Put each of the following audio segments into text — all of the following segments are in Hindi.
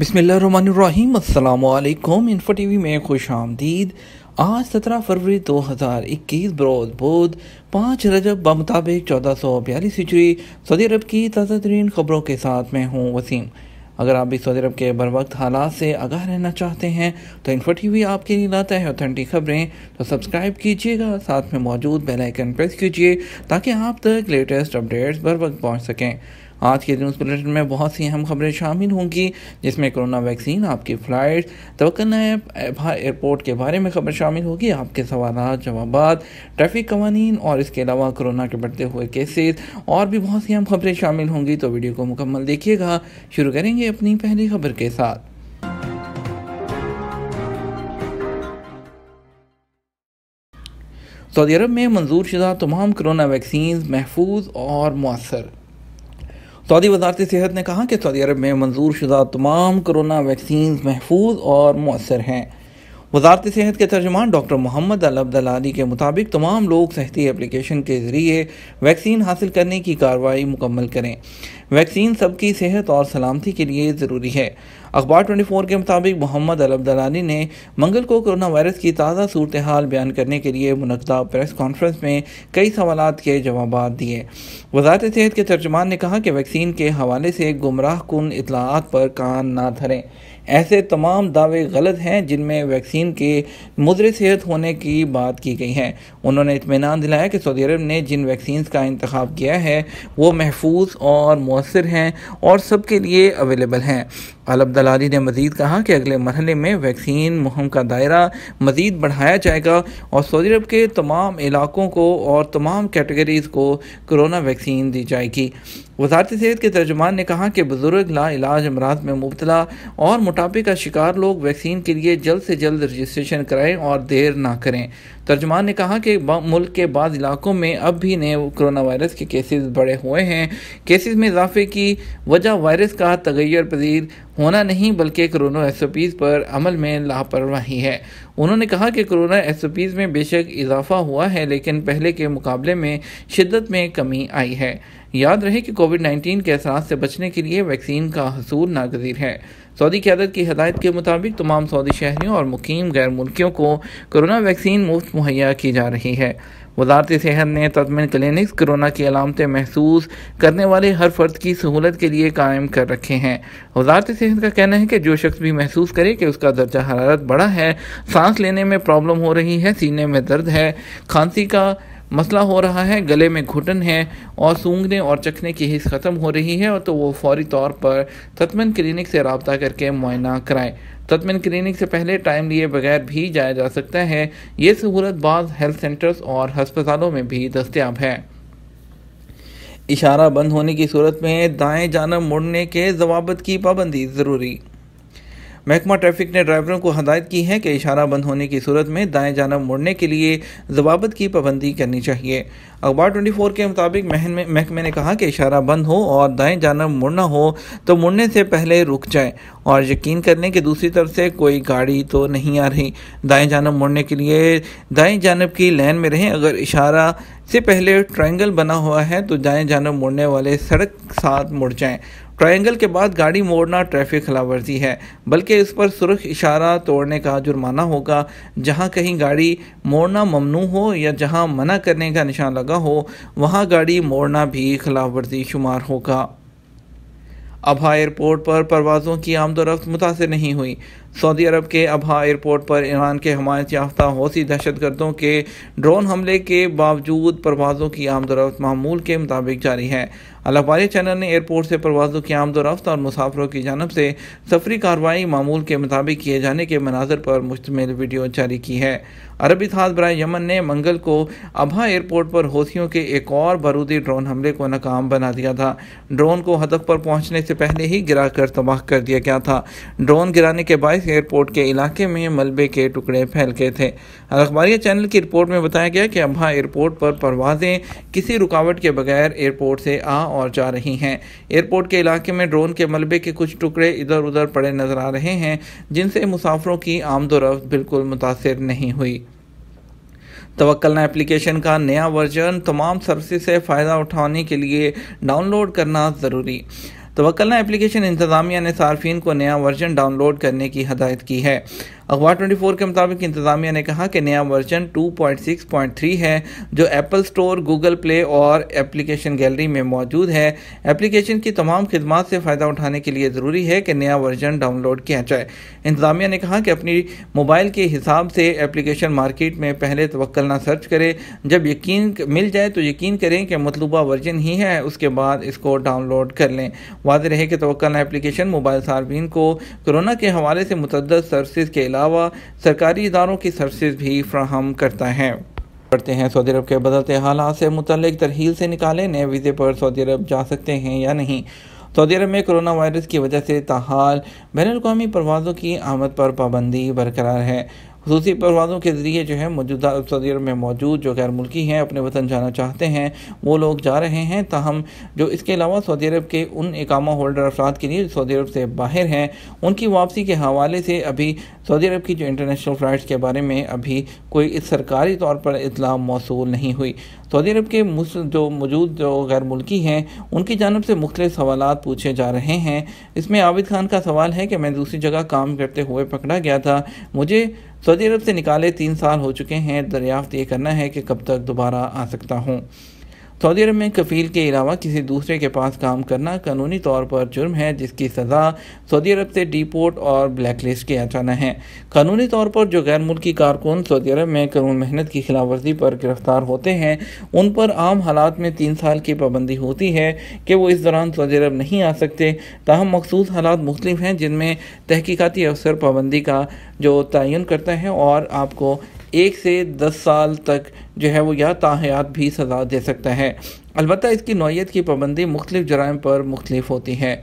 बसमिलकुम इन्फो टी वी में खुश आमदीद आज सत्रह फरवरी दो हज़ार इक्कीस बरोज़ बुध पाँच रजब बमुताबिक चौदह सौ बयालीस हिजरी सऊदी अरब की ताज़ा तरीन खबरों के साथ मैं हूँ वसीम अगर आप भी सऊदी अरब के बर वक्त हालात से आगाह रहना चाहते हैं तो इन्फो टी वी आपके लिए लाता है ऑथेंटिक खबरें तो सब्सक्राइब कीजिएगा साथ में मौजूद बेल आइकन प्रेस कीजिए ताकि आप तक लेटेस्ट अपडेट्स बर वक्त पहुँच सकें आज के न्यूज़ बुलेटिन में बहुत सी अहम खबरें शामिल होंगी जिसमें कोरोना वैक्सीन आपकी फ़्लाइट तवकन एयरपोर्ट के बारे में खबर शामिल होगी आपके सवाल जवाब ट्रैफिक कवानीन और इसके अलावा कोरोना के बढ़ते हुए केसेस और भी बहुत सी अहम खबरें शामिल होंगी तो वीडियो को मुकम्मल देखिएगा शुरू करेंगे अपनी पहली खबर के साथ सऊदी अरब में मंजूर शुदा तमाम कोरोना वैक्सीन महफूज और मौसर सऊदी वजारत सेहत ने कहा कि सऊदी अरब में मंजूर शुदा तमाम कोरोना वैक्सीन महफूज और मौसर हैं वजारत सेहत के तर्जमान डॉक्टर मोहम्मद अलबदलाली के मुताबिक तमाम लोग सहती एप्लीकेशन के ज़रिए वैक्सीन हासिल करने की कार्रवाई मुकम्मल करें वैक्सीन सबकी सेहत और सलामती के लिए ज़रूरी है अखबार 24 के मुताबिक मोहम्मद अलब दलानी ने मंगल को कोरोना वायरस की ताज़ा सूरत हाल बयान करने के लिए मुनदा प्रेस कॉन्फ्रेंस में कई सवाल के जवाब दिए वजारत सेहत के तर्जमान ने कहा कि वैक्सीन के हवाले से गुमराह कन इतलात पर कान ना धरें ऐसे तमाम दावे गलत हैं जिनमें वैक्सीन के मुजर सेहत होने की बात की गई है उन्होंने इतमान दिलाया कि सऊदी अरब ने जिन वैक्सीन का इंतखब किया है वो महफूज और मौसर हैं और सबके लिए अवेलेबल हैं गालब दलारी ने मजीद कहा कि अगले मरहले में वैक्सीन मुहम का दायरा मजीद बढ़ाया जाएगा और सऊदी अरब के तमाम इलाकों को और तमाम कैटेगरीज़ को कोरोना वैक्सीन दी जाएगी वजारत सेहत के तर्जमान ने कहा कि बुज़ुर्ग ला इलाज अमराज में मुबतला और मोटापे का शिकार लोग वैक्सीन के लिए जल्द से जल्द रजिस्ट्रेशन कराएँ और देर ना करें तर्जुमान ने कहा कि मुल्क के बाद इलाकों में अब भी नए कोरोना वायरस के केसेस बढ़े हुए हैं केसेस में इजाफे की वजह वायरस का तगैर पजीर होना नहीं बल्कि कोरोना एस ओ पीज़ पर अमल में लापरवाही है उन्होंने कहा कि कोरोना एस ओ पीज़ में बेशक इजाफा हुआ है लेकिन पहले के मुकाबले में शिद्दत में कमी आई है याद रहे कि कोविड नाइन्टीन के असरा से बचने के लिए वैक्सीन का हसूर नागजीर है सऊदी क्यादत की हदायत के मुताबिक तमाम सऊदी शहरीों और मुकीम गैर मुल्कियों को कोरोना वैक्सीन मुफ्त मुहैया की जा रही है वजारत सेहत ने तदमिन क्लिनिक्स कोरोना की अलामतें महसूस करने वाले हर फर्द की सहूलत के लिए कायम कर रखे हैं वजारत सेहत का कहना है कि जो शख्स भी महसूस करे कि उसका दर्जा हरारत बढ़ा है सांस लेने में प्रॉब्लम हो रही है सीने में दर्द है खांसी का मसला हो रहा है गले में घुटन है और सूंघने और चखने की हिस्स ख़त्म हो रही है और तो वो फौरी तौर पर तत्मन क्लिनिक से रबता करके मुआयना कराएं तत्मन क्लिनिक से पहले टाइम लिए बगैर भी जाया जा सकता है ये सहूलत बाज़ हेल्थ सेंटर्स और हस्पतालों में भी दस्तियाब है इशारा बंद होने की सूरत में दाएं जानब मुड़ने के जवाबत की पाबंदी ज़रूरी महकमा ट्रैफिक ने ड्राइवरों को हदायत की है कि इशारा बंद होने की सूरत में दाएं जानब मुड़ने के लिए जवाबत की पाबंदी करनी चाहिए अखबार 24 के मुताबिक महकमे ने कहा कि इशारा बंद हो और दाएं जानब मुड़ना हो तो मुड़ने से पहले रुक जाए और यकीन कर लें कि दूसरी तरफ से कोई गाड़ी तो नहीं आ रही दाएं जानब मुड़ने के लिए दाएं जानब की लेन में रहें अगर इशारा से पहले ट्रायंगल बना हुआ है तो दाएं जानब मुड़ने वाले सड़क साथ मुड़ जाएँ ट्रायंगल के बाद गाड़ी मोड़ना ट्रैफिक खिलाफवर्जी है बल्कि इस पर सुरख इशारा तोड़ने का जुर्माना होगा जहां कहीं गाड़ी मोड़ना ममनू हो या जहां मना करने का निशान लगा जगह हो वहाँ गाड़ी मोड़ना भी खिलाफ वर्जी शुमार होगा अबहा एयरपोर्ट पर परवाज़ों की आमदोरफ्त मुतासर नहीं हुई सऊदी अरब के अबहा एयरपोर्ट पर ईरान के हमायत याफ्ता हौसी दहशतगर्दों के ड्रोन हमले के बावजूद परवाज़ों की आमदोरफ्त मामूल के मुताबिक जारी है अलाबारी चैनल ने एयरपोर्ट से प्रवासों की रफ्त और मुसाफरों की जानब से सफरी कार्रवाई मामूल के मुताबिक किए जाने के मनाजर पर मुश्तमिल वीडियो जारी की है अरब इतिहाद बर यमन ने मंगल को अबहा एयरपोर्ट पर होशियों के एक और बारूदी ड्रोन हमले को नाकाम बना दिया था ड्रोन को हदफ पर पहुंचने से पहले ही गिरा कर तबाह कर दिया गया था ड्रोन गिराने के बायस एयरपोर्ट के इलाके में मलबे के टुकड़े फैल गए थे अखबारिया चैनल की रिपोर्ट में बताया गया कि अम्हा एयरपोर्ट पर परवाजें किसी रुकावट के बगैर एयरपोर्ट से आ और जा रही हैं एयरपोर्ट के इलाके में ड्रोन के मलबे के कुछ टुकड़े इधर उधर पड़े नजर आ रहे हैं जिनसे मुसाफरों की आमदोरफ्त बिल्कुल मुतासर नहीं हुई तवक्लना एप्लीकेशन का नया वर्जन तमाम सर्विस से फ़ायदा उठाने के लिए डाउनलोड करना ज़रूरी तवक्लना एप्लीकेशन इंतज़ामिया ने सार्फिन को नया वर्जन डाउनलोड करने की हदायत की है अखबार 24 के मुताबिक इंतजामिया ने कहा कि नया वर्जन 2.6.3 है जो एप्पल स्टोर गूगल प्ले और एप्लीकेशन गैलरी में मौजूद है एप्लीकेशन की तमाम खदमात से फ़ायदा उठाने के लिए ज़रूरी है कि नया वर्जन डाउनलोड किया जाए इंतजामिया ने कहा कि अपनी मोबाइल के हिसाब से एप्लीकेशन मार्केट में पहले तवक्लना सर्च करें जब यकीन मिल जाए तो यकीन करें कि मतलूबा वर्जन ही है उसके बाद इसको डाउनलोड कर लें वाज रहे कि तवक्लना एप्लीकेशन मोबाइल सार्वीन को कोरोना के हवाले से मुतद सर्विस के अलावा अलावा सरकारी इदारों की सर्विस भी फ्राहम करता है पढ़ते हैं सऊदी अरब के बदलते हालात से मुतल तरहील से निकाले नए वीज़े पर सऊदी अरब जा सकते हैं या नहीं सऊदी अरब में कोरोना वायरस की वजह से ताहाल बैन अवी परवाज़ों की आमद पर पाबंदी बरकरार है खसूसी परवाज़ों के ज़रिए जो है मौजूदा सऊदी अरब में मौजूद जो गैर मुल्की हैं अपने वतन जाना चाहते हैं वो लोग जा रहे हैं ताहम जो इसके अलावा सऊदी अरब के उन इकामा होल्डर अफराद के लिए सऊदी अरब से बाहर हैं उनकी वापसी के हवाले से अभी सऊदी अरब की जो इंटरनेशनल फ़्लाइट्स के बारे में अभी कोई इस सरकारी तौर पर इतला मौसू नहीं हुई सऊदी अरब के जो मौजूद जो गैर मुल्की हैं उनकी जानब से मुख्त सवाल पूछे जा रहे हैं इसमें आबिद खान का सवाल है कि मैं दूसरी जगह काम करते हुए पकड़ा गया था मुझे सऊदी अरब से निकाले तीन साल हो चुके हैं दरियाफ्त ये करना है कि कब तक दोबारा आ सकता हूँ सऊदी अरब में कफील के अलावा किसी दूसरे के पास काम करना कानूनी तौर पर जुर्म है जिसकी सज़ा सऊदी अरब से डिपोर्ट और ब्लैक लिस्ट किया जाना है कानूनी तौर पर जो गैर मुल्की कारकुन सऊदी अरब में कानून मेहनत की खिलाफवर्जी पर गिरफ्तार होते हैं उन पर आम हालात में तीन साल की पाबंदी होती है कि वो इस दौरान सऊदी अरब नहीं आ सकते ताहम मखसूस हालात मुख्तफ हैं जिनमें तहकीकती अफसर पाबंदी का जो तयन करता है और आपको एक से दस साल तक जो है वो यह ताहयात भी सज़ा दे सकता है अलबत् इसकी नौीयत की पाबंदी मुख्तु जराइम पर मुख्तफ होती है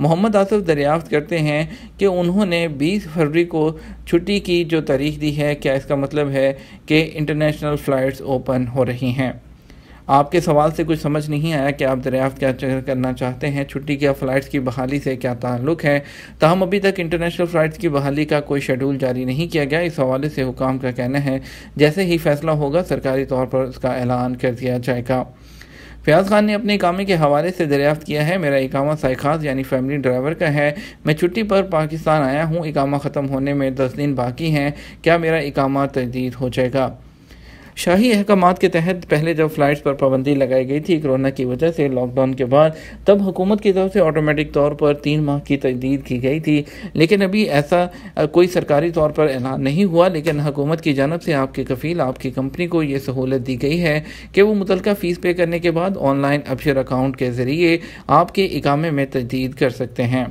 मोहम्मद आसफ़ दरियाफ्त करते हैं कि उन्होंने 20 फरवरी को छुट्टी की जो तारीख दी है क्या इसका मतलब है कि इंटरनेशनल फ़्लाइट्स ओपन हो रही हैं आपके सवाल से कुछ समझ नहीं आया कि आप दरियाफ्त क्या करना चाहते हैं छुट्टी के फ़्लाइट्स की बहाली से क्या ताल्लुक है तहम अभी तक इंटरनेशनल फ़्लाइट्स की बहाली का कोई शेड्यूल जारी नहीं किया गया इस हवाले से हुकाम का कहना है जैसे ही फैसला होगा सरकारी तौर पर उसका ऐलान कर दिया जाएगा फयाज खान ने अपने इकामे के हवाले से दरियाफ़्त किया है मेरा इकामा साइखाज यानी फैमिली ड्राइवर का है मैं छुट्टी पर पाकिस्तान आया हूँ इकामा ख़त्म होने में दस दिन बाकी हैं क्या मेरा इकामा तजदीद हो जाएगा शाही अहकाम के तहत पहले जब फ़्लाइट्स पर पाबंदी लगाई गई थी कोरोना की वजह से लॉकडाउन के बाद तब हुकूमत की तरफ से ऑटोमेटिक तौर पर तीन माह की तजदीद की गई थी लेकिन अभी ऐसा कोई सरकारी तौर पर ऐलान नहीं हुआ लेकिन हुकूमत की जानब से आपके कफील आपकी कंपनी को ये सहूलत दी गई है कि वो मुतलक फ़ीस पे करने के बाद ऑनलाइन अफशर अकाउंट के ज़रिए आपके इकामे में तजदीद कर सकते हैं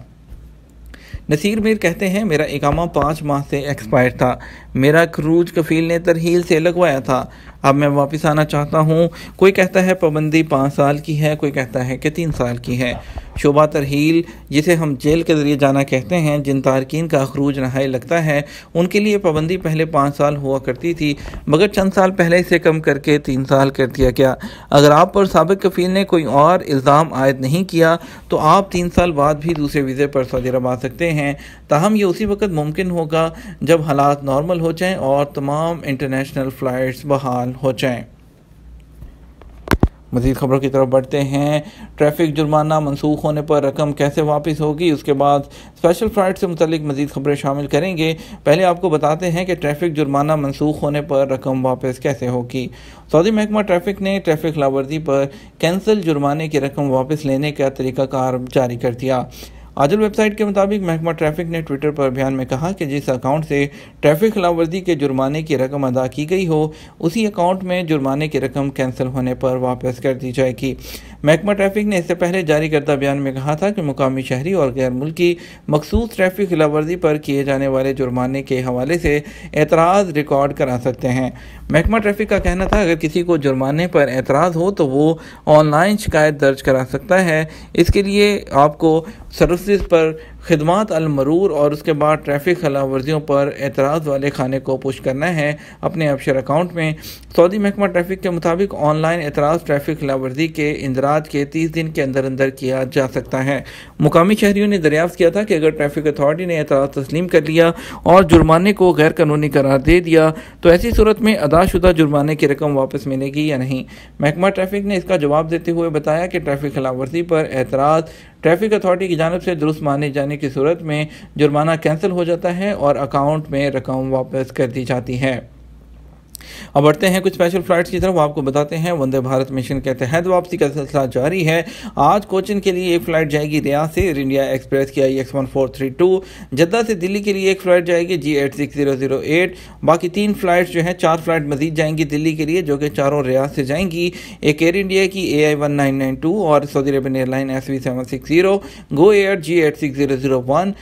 नसीर मीर कहते हैं मेरा इकामा पाँच माह से एक्सपायर था मेरा क्रूज कफील ने तरहील से लगवाया था अब मैं वापस आना चाहता हूँ कोई कहता है पाबंदी पाँच साल की है कोई कहता है कि तीन साल की है शोभा तरहील जिसे हम जेल के ज़रिए जाना कहते हैं जिन तारकिन का अखरूज नहाय लगता है उनके लिए पाबंदी पहले पाँच साल हुआ करती थी मगर चंद साल पहले इसे कम करके तीन साल कर दिया गया अगर आप पर सबक कफील ने कोई और इल्ज़ाम आयद नहीं किया तो आप तीन साल बाद भी दूसरे वीज़े पर सऊदी अरब आ सकते हैं ताहम ये उसी वक्त मुमकिन होगा जब हालात नॉर्मल हो जाएँ और तमाम इंटरनेशनल फ़्लाइट्स बहाल शामिल हो जाएं। मजीद खबरों की तरफ बढ़ते हैं ट्रैफिक जुर्माना मनसूख होने पर रकम कैसे वापस होगी उसके बाद स्पेशल फ्लाइट से मुतलिक मजीद खबरें शामिल करेंगे पहले आपको बताते हैं कि ट्रैफिक जुर्माना मनसूख होने पर रकम वापस कैसे होगी सऊदी महकमा ट्रैफिक ने ट्रैफिक लावर्जी पर कैंसिल जुर्माने की रकम वापस लेने का तरीकाकार जारी कर दिया आजल वेबसाइट के मुताबिक महकमा ट्रैफिक ने ट्विटर पर बयान में कहा कि जिस अकाउंट से ट्रैफिक खिलाफवर्जी के जुर्माने की रकम अदा की गई हो उसी अकाउंट में जुर्माने की रकम कैंसिल होने पर वापस कर दी जाएगी महकमा ट्रैफिक ने इससे पहले जारी करदा बयान में कहा था कि मुकामी शहरी और गैर मुल्की मखसूस ट्रैफिक खिलाफवर्जी पर किए जाने वाले जुर्माने के हवाले से एतराज़ रिकॉर्ड करा सकते हैं महकमा ट्रैफिक का कहना था अगर किसी को जुर्माने पर एतराज़ हो तो वो ऑनलाइन शिकायत दर्ज करा सकता है इसके लिए आपको सर्विस पर खिदमत अलमरूर और उसके बाद ट्रैफिक खिलाफ वर्जियों पर एतराज़ वाले खाने को पुश करना है अपने अपशर अकाउंट में सऊदी महकमा ट्रैफिक के मुताबिक ऑनलाइन एतराज़ ट्रैफिक खिलाफ वर्जी के इंदराज के तीस दिन के अंदर अंदर किया जा सकता है मुकामी शहरीों ने दरियाफ्त किया था कि अगर ट्रैफिक अथॉरिटी ने एतराज़ तस्लीम कर लिया और जुर्माने को गैर कानूनी करार दे दिया तो ऐसी सूरत में अदाशुदा जुर्माने की रकम वापस मिलेगी या नहीं महकमा ट्रैफिक ने इसका जवाब देते हुए बताया कि ट्रैफिक खिलाफ वर्जी पर एतराज़ ट्रैफिक अथॉरिटी की जानब से दुरुस्त माने जाने जाने की सूरत में जुर्माना कैंसिल हो जाता है और अकाउंट में रकम वापस कर दी जाती है अब बढ़ते हैं कुछ स्पेशल फ्लाइट्स की तरफ आपको बताते हैं वंदे भारत मिशन के तहत वापसी का सिलसिला जारी है आज कोचिन के लिए एक फ्लाइट जाएगी रिया से एयर इंडिया एक्सप्रेस की I X one four three two Jeddah से दिल्ली के लिए एक फ़्लाइट जाएगी G eight six zero zero eight बाकी तीन फ्लाइट जो हैं चार फ्लाइट मजीद जाएंगी दिल्ली के लिए जो कि चारों रियाज से जाएंगी एक एयर इंडिया की A I one nine nine two और Saudi Arabian airline S V seven six zero Go Air G eight six zero zero one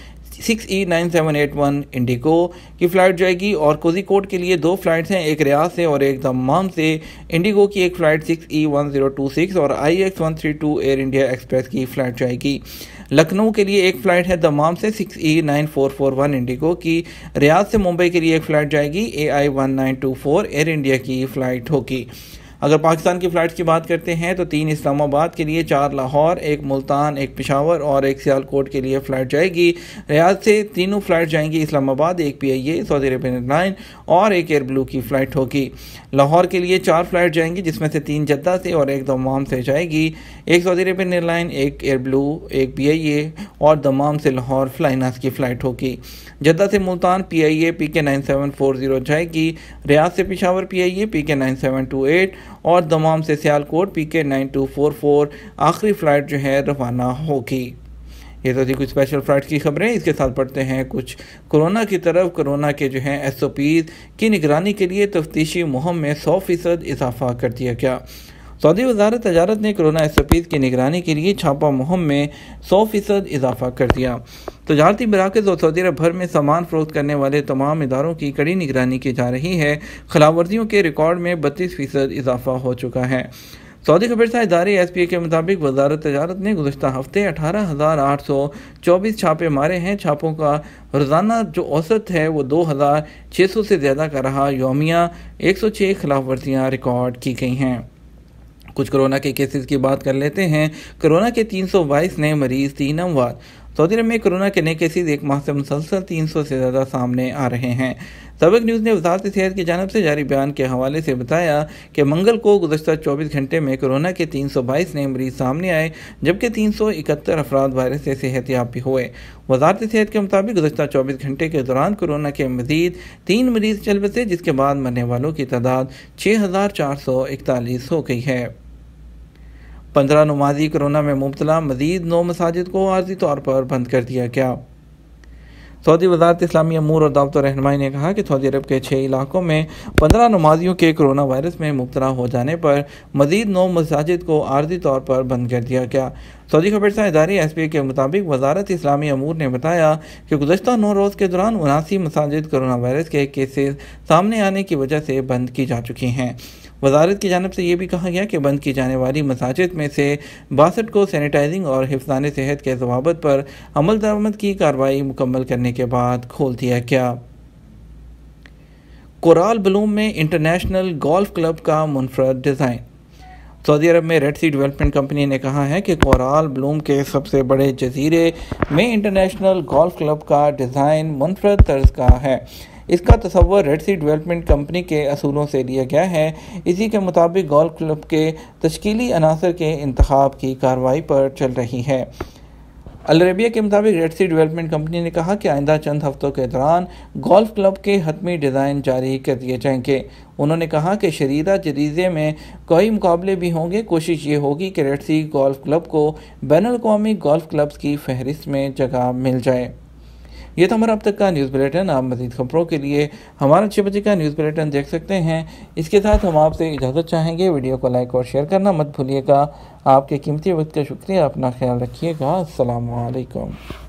six E nine seven eight one IndiGo की फ़्लाइट जाएगी और कोजिकोड के लिए दो फ्लाइट्स हैं एक रियाज से और एक दमाम से इंडिगो की एक flight six E one zero two six और I X one three two Air India Express की फ़्लाइट जाएगी लखनऊ के लिए एक फ़्लाइट है दमाम से six E nine four four one IndiGo की रियाज से मुंबई के लिए एक फ़्लाइट जाएगी A I one nine two four Air India की फ़्लाइट होगी अगर पाकिस्तान की फ़्लाइट्स की बात करते हैं तो तीन इस्लामाबाद के लिए चार लाहौर एक मुल्तान एक पिशावर और एक सियालकोट के लिए फ़्लाइट जाएगी रियाज से तीनों फ़्लाइट जाएंगी इस्लामाबाद एक P I A Saudi Arabian airline और एक एयर ब्लू की फ़्लाइट होगी लाहौर के लिए चार फ़्लाइट जाएंगी जिसमें से तीन जद्दा से और एक दमाम से जाएगी एक सऊदी अरेबियन एयरलाइन एक एयर ब्लू एक पी आई ए और दमाम से लाहौर फ्लाइनास की फ़्लाइट होगी जद्दा से Multan P I A P K nine seven four zero जाएगी रियाज से Peshawar P I A P K nine seven two eight और दमाम से Sialkot P K nine two four four आखिरी फ़्लाइट जो है रवाना होगी ये तो थी कुछ स्पेशल फ्लाइट की खबरें इसके साथ पढ़ते हैं कुछ कोरोना की तरफ कोरोना के जो हैं एस की निगरानी के लिए तफ्तीशी मुहम में सौ फीसद इजाफा कर दिया गया सऊदी वजारत तजारत ने कोरोना एसओपीज़ की निगरानी के लिए छापा मुहम में सौ फ़ीसद इजाफा कर दिया तजारती मराकज़ और सऊदी अरब भर में सामान फरोख्त करने वाले तमाम इदारों की कड़ी निगरानी की जा रही है खिलाफवर्जियों के रिकॉर्ड में बत्तीस फ़ीसद इजाफा हो चुका है सऊदी खबरसा इदारे एस पी ए के मुताबिक वजारत तजारत ने गुजशत हफ्ते अठारह हज़ार आठ सौ चौबीस छापे मारे हैं छापों का रोज़ाना जो औसत है वो दो हज़ार छः सौ से ज़्यादा का रहा योमिया एक सौ छः खिलाफ वर्जियाँ रिकॉर्ड की गई हैं कुछ कोरोना के केसेस की बात कर लेते हैं कोरोना के 322 नए मरीज तीन अमवार सऊदी अरब में कोरोना के नए केसेज एक माह से मुसलसल 300 से ज़्यादा सामने आ रहे हैं सबक न्यूज़ ने वजारत सेहत की जानब से जारी बयान के हवाले से बताया कि मंगल को गुजशत 24 घंटे में कोरोना के 322 नए मरीज सामने आए जबकि 371 अफराद वायरस से सेहत भी हुए वजारत सेहत के मुताबिक गुजशत 24 घंटे के दौरान कोरोना के मजीद तीन मरीज चल बसे जिसके बाद मरने वालों की तादाद छः हो गई है पंद्रह नमाजी कोरोना में मुबतला मजीद नौ मसाजिद को आर्जी तौर पर बंद कर दिया गया सऊदी वजारत इस्लामी अमूर और दावत रहनमाई ने कहा कि सऊदी अरब के छः इलाकों में पंद्रह नमाजियों के कोरोना वायरस में मुबतला हो जाने पर मजीद नौ मसाजिद को आर्जी तौर पर बंद कर दिया गया सऊदी खबरसा इदारे एस पी ए के मुताबिक वजारत इस्लामी अमूर ने बताया कि गुजशत नौ रोज़ के दौरान उनासी मसाजिद कोरोना वायरस के केसेज सामने आने की वजह से बंद की जा चुकी हैं वजारत की जानब से यह भी कहा गया कि बंद की जाने वाली मसाजिद में से बासठ को सैनिटाइजिंग और हिफान सेहत के जवाबत पर अमल दरामद की कार्रवाई मुकम्मल करने के बाद खोल दिया गया कोराल बलूम में इंटरनेशनल गोल्फ क्लब का मुनफरद डिज़ाइन सऊदी अरब में रेड सी डेवलपमेंट कंपनी ने कहा है कि कोराल ब्लूम के सबसे बड़े जजीरे में इंटरनेशनल गोल्फ क्लब का डिज़ाइन मुनफरद तर्ज का है इसका तस्वर रेड सी डेवलपमेंट कंपनी के असूलों से लिया गया है इसी के मुताबिक गोल्फ क्लब के तश्कीली अनासर के इंतब की कार्रवाई पर चल रही है अलरबिया के मुताबिक रेड सी डेवलपमेंट कंपनी ने कहा कि आइंदा चंद हफ्तों के दौरान गोल्फ क्लब के हतमी डिज़ाइन जारी कर दिए जाएंगे उन्होंने कहा कि शरीदा जरीजे में कई मुकाबले भी होंगे कोशिश ये होगी कि रेड सी गोल्फ क्लब को बैन अवी गोल्फ क्लब्स की फहरिस्त में जगह मिल जाए ये तो हमारा अब तक का न्यूज़ बुलेटिन आप मजीद खबरों के लिए हमारा छः बजे का न्यूज़ बुलेटिन देख सकते हैं इसके साथ हम आपसे इजाज़त चाहेंगे वीडियो को लाइक और शेयर करना मत भूलिएगा आपके कीमती वक्त का शुक्रिया अपना ख्याल रखिएगा असलकम